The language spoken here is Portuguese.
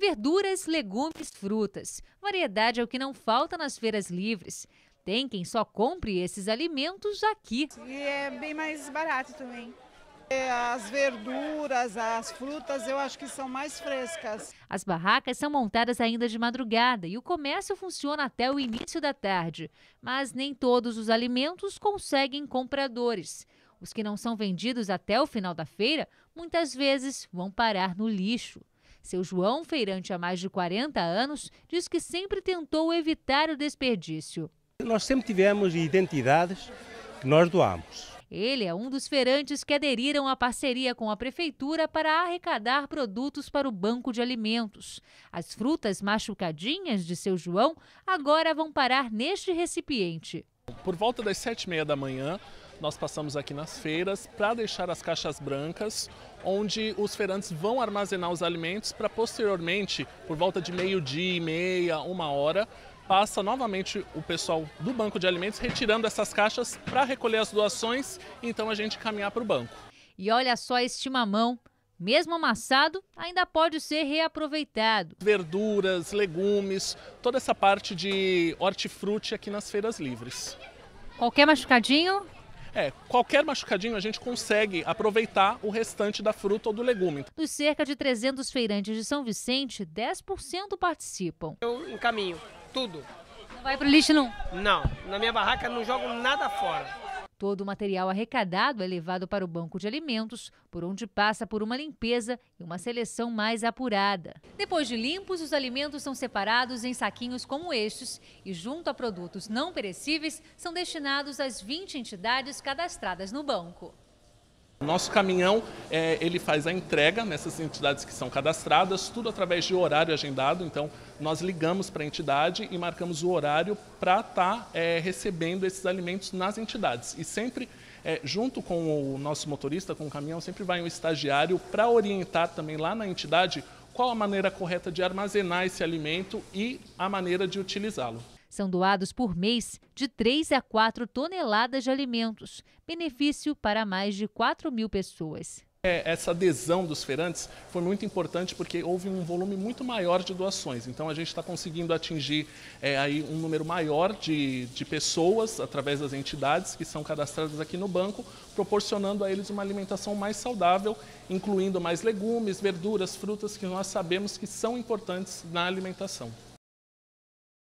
Verduras, legumes, frutas. Variedade é o que não falta nas feiras livres. Tem quem só compre esses alimentos aqui. E é bem mais barato também. É, as verduras, as frutas, eu acho que são mais frescas. As barracas são montadas ainda de madrugada e o comércio funciona até o início da tarde. Mas nem todos os alimentos conseguem compradores. Os que não são vendidos até o final da feira muitas vezes vão parar no lixo. Seu João, feirante há mais de 40 anos, diz que sempre tentou evitar o desperdício. Nós sempre tivemos identidades que nós doamos. Ele é um dos feirantes que aderiram à parceria com a prefeitura para arrecadar produtos para o banco de alimentos. As frutas machucadinhas de seu João agora vão parar neste recipiente. Por volta das sete e meia da manhã, nós passamos aqui nas feiras para deixar as caixas brancas, onde os feirantes vão armazenar os alimentos para posteriormente, por volta de meio-dia e meia, uma hora, passa novamente o pessoal do banco de alimentos retirando essas caixas para recolher as doações e então a gente caminhar para o banco. E olha só este mamão mesmo amassado, ainda pode ser reaproveitado. Verduras, legumes, toda essa parte de hortifruti aqui nas feiras livres. Qualquer machucadinho? É, qualquer machucadinho a gente consegue aproveitar o restante da fruta ou do legume. Dos cerca de 300 feirantes de São Vicente, 10% participam. Eu encaminho tudo. Não vai pro lixo não? Não, na minha barraca não jogo nada fora. Todo o material arrecadado é levado para o banco de alimentos, por onde passa por uma limpeza e uma seleção mais apurada. Depois de limpos, os alimentos são separados em saquinhos como estes e, junto a produtos não perecíveis, são destinados às 20 entidades cadastradas no banco. Nosso caminhão é, ele faz a entrega nessas entidades que são cadastradas, tudo através de horário agendado. Então, nós ligamos para a entidade e marcamos o horário para estar tá, é, recebendo esses alimentos nas entidades. E sempre, é, junto com o nosso motorista, com o caminhão, sempre vai um estagiário para orientar também lá na entidade qual a maneira correta de armazenar esse alimento e a maneira de utilizá-lo. São doados por mês de 3 a 4 toneladas de alimentos, benefício para mais de 4 mil pessoas. É, essa adesão dos feirantes foi muito importante porque houve um volume muito maior de doações. Então a gente está conseguindo atingir é, aí um número maior de, de pessoas através das entidades que são cadastradas aqui no banco, proporcionando a eles uma alimentação mais saudável, incluindo mais legumes, verduras, frutas que nós sabemos que são importantes na alimentação.